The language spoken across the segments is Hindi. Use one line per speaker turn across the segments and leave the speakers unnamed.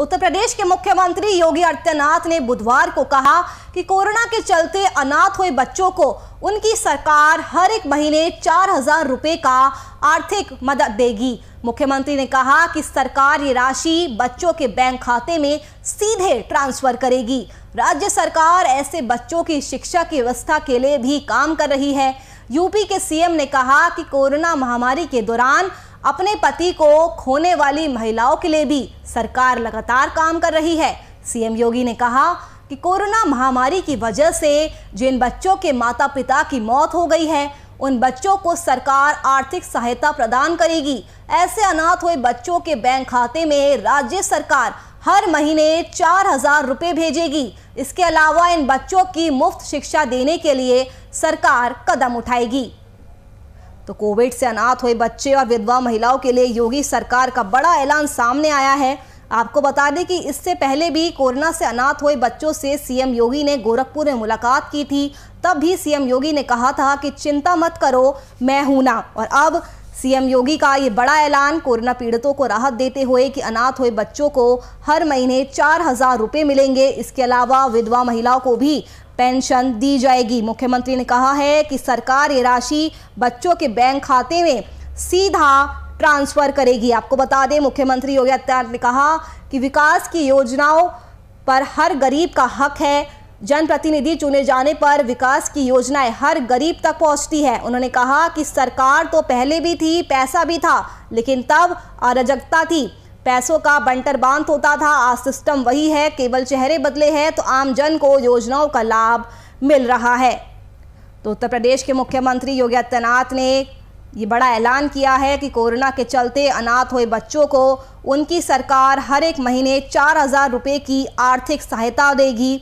उत्तर प्रदेश के मुख्यमंत्री योगी आदित्यनाथ ने बुधवार को कहा कि कोरोना के चलते अनाथ हुए बच्चों को उनकी सरकार हर एक महीने चार हजार रुपये का आर्थिक मदद देगी मुख्यमंत्री ने कहा कि सरकार ये राशि बच्चों के बैंक खाते में सीधे ट्रांसफर करेगी राज्य सरकार ऐसे बच्चों की शिक्षा की व्यवस्था के लिए भी काम कर रही है यूपी के सीएम ने कहा कि कोरोना महामारी के दौरान अपने पति को खोने वाली महिलाओं के लिए भी सरकार लगातार काम कर रही है सीएम योगी ने कहा कि कोरोना महामारी की वजह से जिन बच्चों के माता पिता की मौत हो गई है उन बच्चों को सरकार आर्थिक सहायता प्रदान करेगी ऐसे अनाथ हुए बच्चों के बैंक खाते में राज्य सरकार हर महीने चार हजार रुपये भेजेगी इसके अलावा इन बच्चों की मुफ्त शिक्षा देने के लिए सरकार कदम उठाएगी तो कोविड से अनाथ हुए बच्चे और विधवा महिलाओं के लिए योगी सरकार का बड़ा ऐलान सामने आया है आपको बता दें कि इससे पहले भी कोरोना से अनाथ हुए बच्चों से सीएम योगी ने गोरखपुर में मुलाकात की थी तब भी सीएम योगी ने कहा था कि चिंता मत करो मैं हूं ना और अब सीएम योगी का ये बड़ा ऐलान कोरोना पीड़ितों को राहत देते हुए कि अनाथ हुए बच्चों को हर महीने चार हजार रुपये मिलेंगे इसके अलावा विधवा महिलाओं को भी पेंशन दी जाएगी मुख्यमंत्री ने कहा है कि सरकार ये राशि बच्चों के बैंक खाते में सीधा ट्रांसफर करेगी आपको बता दें मुख्यमंत्री योगी आदित्यनाथ ने कहा कि विकास की योजनाओं पर हर गरीब का हक है जनप्रतिनिधि चुने जाने पर विकास की योजनाएं हर गरीब तक पहुंचती है उन्होंने कहा कि सरकार तो पहले भी थी पैसा भी था लेकिन तब अराजकता थी पैसों का बंटर बांध होता था आज सिस्टम वही है केवल चेहरे बदले हैं तो आम जन को योजनाओं का लाभ मिल रहा है तो उत्तर प्रदेश के मुख्यमंत्री योगी आदित्यनाथ ने ये बड़ा ऐलान किया है कि कोरोना के चलते अनाथ हुए बच्चों को उनकी सरकार हर एक महीने चार हज़ार रुपये की आर्थिक सहायता देगी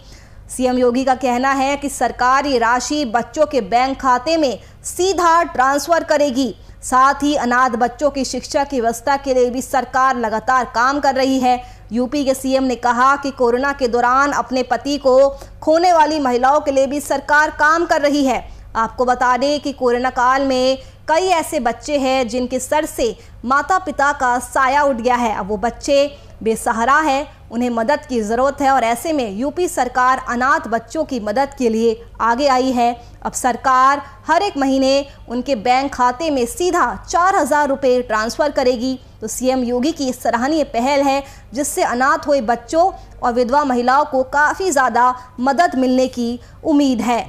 सीएम योगी का कहना है कि सरकार ये राशि बच्चों के बैंक खाते में सीधा ट्रांसफ़र करेगी साथ ही अनाथ बच्चों की शिक्षा की व्यवस्था के लिए भी सरकार लगातार काम कर रही है यूपी के सीएम ने कहा कि कोरोना के दौरान अपने पति को खोने वाली महिलाओं के लिए भी सरकार काम कर रही है आपको बता दें कि कोरोना काल में कई ऐसे बच्चे हैं जिनके सर से माता पिता का साया उठ गया है अब वो बच्चे बेसहारा है उन्हें मदद की ज़रूरत है और ऐसे में यूपी सरकार अनाथ बच्चों की मदद के लिए आगे आई है अब सरकार हर एक महीने उनके बैंक खाते में सीधा चार हज़ार रुपये ट्रांसफ़र करेगी तो सीएम योगी की इस सराहनीय पहल है जिससे अनाथ हुए बच्चों और विधवा महिलाओं को काफ़ी ज़्यादा मदद मिलने की उम्मीद है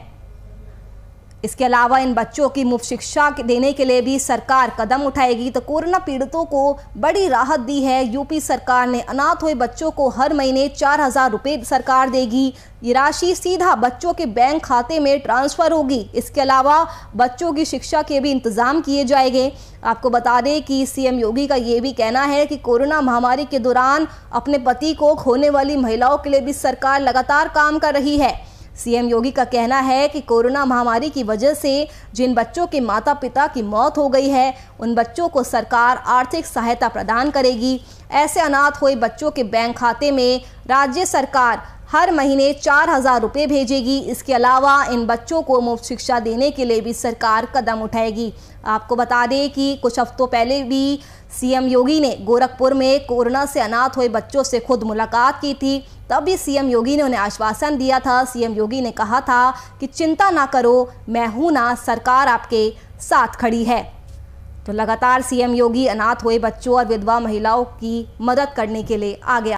इसके अलावा इन बच्चों की मुफ्त शिक्षा देने के लिए भी सरकार कदम उठाएगी तो कोरोना पीड़ितों को बड़ी राहत दी है यूपी सरकार ने अनाथ हुए बच्चों को हर महीने चार हज़ार रुपये सरकार देगी ये राशि सीधा बच्चों के बैंक खाते में ट्रांसफ़र होगी इसके अलावा बच्चों की शिक्षा के भी इंतज़ाम किए जाएंगे आपको बता दें कि सीएम योगी का ये भी कहना है कि कोरोना महामारी के दौरान अपने पति को खोने वाली महिलाओं के लिए भी सरकार लगातार काम कर रही है सीएम योगी का कहना है कि कोरोना महामारी की वजह से जिन बच्चों के माता पिता की मौत हो गई है उन बच्चों को सरकार आर्थिक सहायता प्रदान करेगी ऐसे अनाथ हुए बच्चों के बैंक खाते में राज्य सरकार हर महीने चार हजार रुपये भेजेगी इसके अलावा इन बच्चों को मुफ्त शिक्षा देने के लिए भी सरकार कदम उठाएगी आपको बता दें कि कुछ हफ्तों पहले भी सीएम योगी ने गोरखपुर में कोरोना से अनाथ हुए बच्चों से खुद मुलाकात की थी तब भी सीएम योगी ने उन्हें आश्वासन दिया था सीएम योगी ने कहा था कि चिंता ना करो मैं हूं ना सरकार आपके साथ खड़ी है तो लगातार सीएम योगी अनाथ हुए बच्चों और विधवा महिलाओं की मदद करने के लिए आ गया